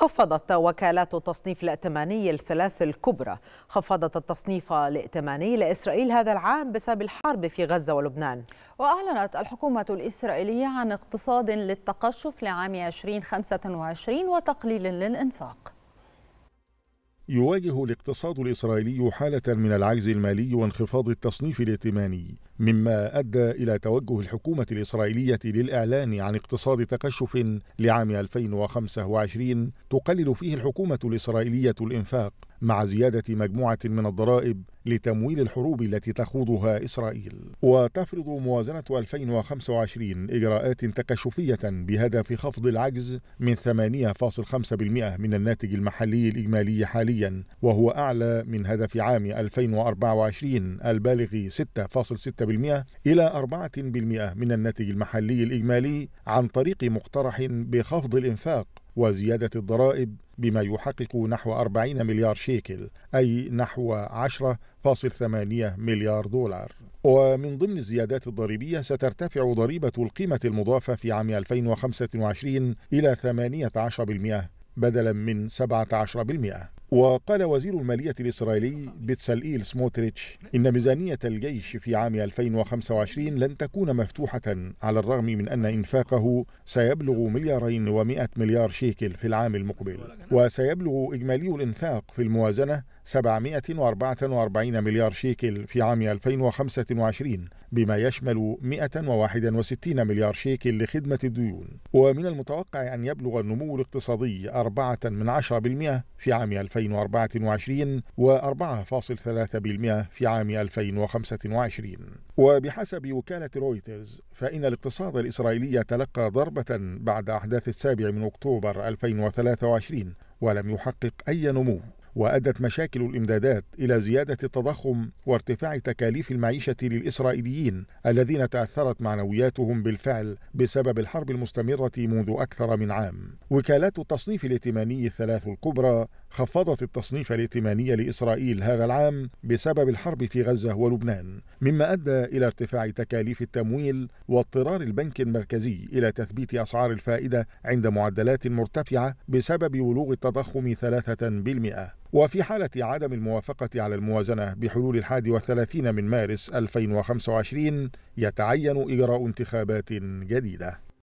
خفضت وكالات التصنيف الائتماني الثلاث الكبرى خفضت التصنيف الائتماني لإسرائيل هذا العام بسبب الحرب في غزة ولبنان وأعلنت الحكومة الإسرائيلية عن اقتصاد للتقشف لعام 2025 وتقليل للإنفاق يواجه الاقتصاد الإسرائيلي حالة من العجز المالي وانخفاض التصنيف الائتماني مما أدى إلى توجه الحكومة الإسرائيلية للإعلان عن اقتصاد تقشف لعام 2025 تقلل فيه الحكومة الإسرائيلية الإنفاق مع زيادة مجموعة من الضرائب لتمويل الحروب التي تخوضها إسرائيل وتفرض موازنة 2025 إجراءات تكشفية بهدف خفض العجز من 8.5% من الناتج المحلي الإجمالي حاليا وهو أعلى من هدف عام 2024 البالغ 6.6% إلى 4% من الناتج المحلي الإجمالي عن طريق مقترح بخفض الإنفاق وزيادة الضرائب بما يحقق نحو 40 مليار شيكل أي نحو 10.8 مليار دولار ومن ضمن الزيادات الضريبية سترتفع ضريبة القيمة المضافة في عام 2025 إلى 18% بدلا من 17% وقال وزير المالية الإسرائيلي بتسلئيل سموتريتش إن ميزانية الجيش في عام 2025 لن تكون مفتوحة على الرغم من أن إنفاقه سيبلغ مليارين ومئة مليار شيكل في العام المقبل وسيبلغ إجمالي الإنفاق في الموازنة 744 مليار شيكل في عام 2025 بما يشمل 161 مليار شيكل لخدمة الديون ومن المتوقع أن يبلغ النمو الاقتصادي 4 من 10% في عام 2024 و4.3% في عام 2025 وبحسب وكالة رويترز فإن الاقتصاد الإسرائيلي تلقى ضربة بعد أحداث السابع من أكتوبر 2023 ولم يحقق أي نمو وأدت مشاكل الإمدادات إلى زيادة التضخم وارتفاع تكاليف المعيشة للإسرائيليين الذين تأثرت معنوياتهم بالفعل بسبب الحرب المستمرة منذ أكثر من عام. وكالات التصنيف الائتماني الثلاث الكبرى خفضت التصنيف الائتماني لإسرائيل هذا العام بسبب الحرب في غزة ولبنان مما أدى إلى ارتفاع تكاليف التمويل واضطرار البنك المركزي إلى تثبيت أسعار الفائدة عند معدلات مرتفعة بسبب ولوغ التضخم 3% وفي حالة عدم الموافقة على الموازنة بحلول الحادي وثلاثين من مارس 2025 يتعين إجراء انتخابات جديدة